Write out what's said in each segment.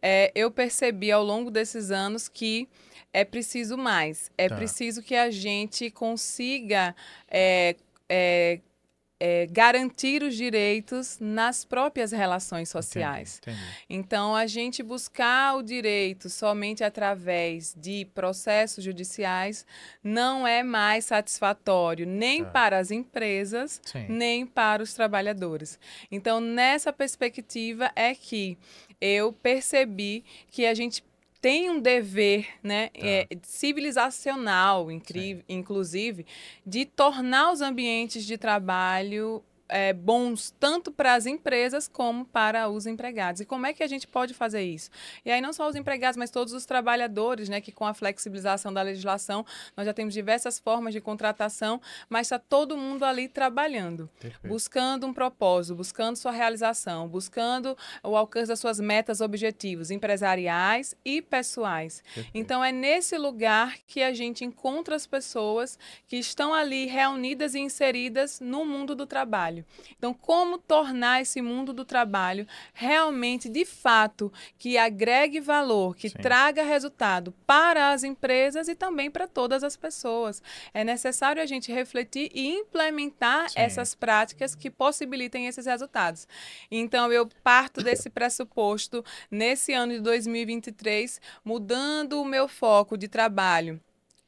É, eu percebi ao longo desses anos que é preciso mais. É tá. preciso que a gente consiga é, é, é, garantir os direitos nas próprias relações sociais. Entendi, entendi. Então, a gente buscar o direito somente através de processos judiciais não é mais satisfatório nem tá. para as empresas, Sim. nem para os trabalhadores. Então, nessa perspectiva é que eu percebi que a gente tem um dever né, tá. é, civilizacional, incrível, inclusive, de tornar os ambientes de trabalho é, bons tanto para as empresas como para os empregados. E como é que a gente pode fazer isso? E aí não só os empregados, mas todos os trabalhadores, né, que com a flexibilização da legislação, nós já temos diversas formas de contratação, mas está todo mundo ali trabalhando, Perfeito. buscando um propósito, buscando sua realização, buscando o alcance das suas metas, objetivos empresariais e pessoais. Perfeito. Então é nesse lugar que a gente encontra as pessoas que estão ali reunidas e inseridas no mundo do trabalho trabalho. Então, como tornar esse mundo do trabalho realmente, de fato, que agregue valor, que Sim. traga resultado para as empresas e também para todas as pessoas. É necessário a gente refletir e implementar Sim. essas práticas que possibilitem esses resultados. Então, eu parto desse pressuposto nesse ano de 2023, mudando o meu foco de trabalho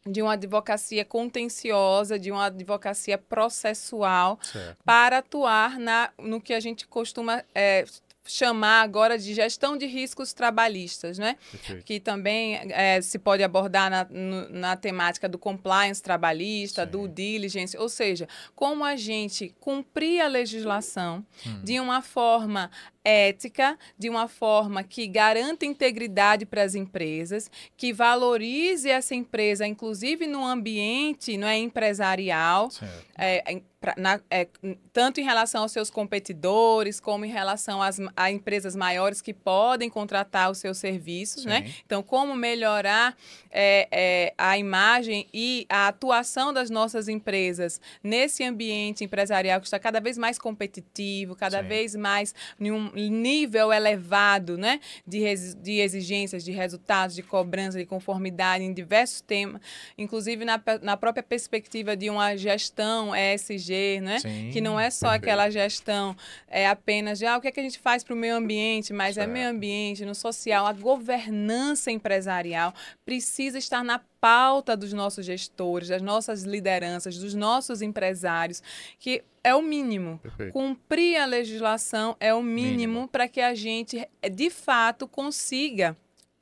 de uma advocacia contenciosa, de uma advocacia processual, certo. para atuar na, no que a gente costuma é, chamar agora de gestão de riscos trabalhistas, né? Okay. Que também é, se pode abordar na, na, temática do compliance trabalhista, Sim. do diligence, ou seja, como a gente cumprir a legislação hum. de uma forma ética, de uma forma que garanta integridade para as empresas, que valorize essa empresa, inclusive no ambiente não é, empresarial, é, pra, na, é, tanto em relação aos seus competidores, como em relação às, a empresas maiores que podem contratar os seus serviços, né? Sim. né? Então, como melhorar é, é, a imagem e a atuação das nossas empresas nesse ambiente empresarial que está cada vez mais competitivo, cada Sim. vez mais em um nível elevado, né? De, de exigências, de resultados, de cobrança, de conformidade em diversos temas, inclusive na, na própria perspectiva de uma gestão ESG, né? Sim, que não é só perfeito. aquela gestão é apenas de ah, o que, é que a gente faz mais para o meio ambiente, mas certo. é meio ambiente, no social, a governança empresarial precisa estar na pauta dos nossos gestores, das nossas lideranças, dos nossos empresários, que é o mínimo. Perfeito. Cumprir a legislação é o mínimo, mínimo. para que a gente, de fato, consiga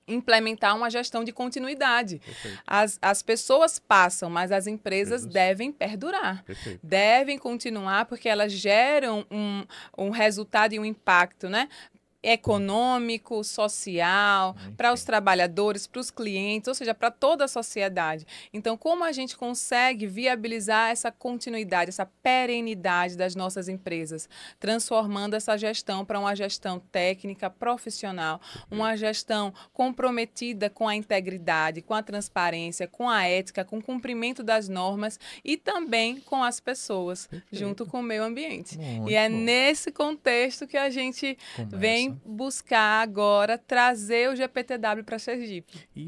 implementar uma gestão de continuidade. As, as pessoas passam, mas as empresas Perfeito. devem perdurar, Perfeito. devem continuar, porque elas geram um, um resultado e um impacto né, econômico, social, uhum, para os trabalhadores, para os clientes, ou seja, para toda a sociedade. Então, como a gente consegue viabilizar essa continuidade, essa perenidade das nossas empresas, transformando essa gestão para uma gestão técnica, profissional, uma gestão comprometida com a integridade, com a transparência, com a ética, com o cumprimento das normas e também com as pessoas, Perfeito. junto com o meio ambiente. Muito e é bom. nesse contexto que a gente Começa. vem buscar agora trazer o GPTW para Sergipe. E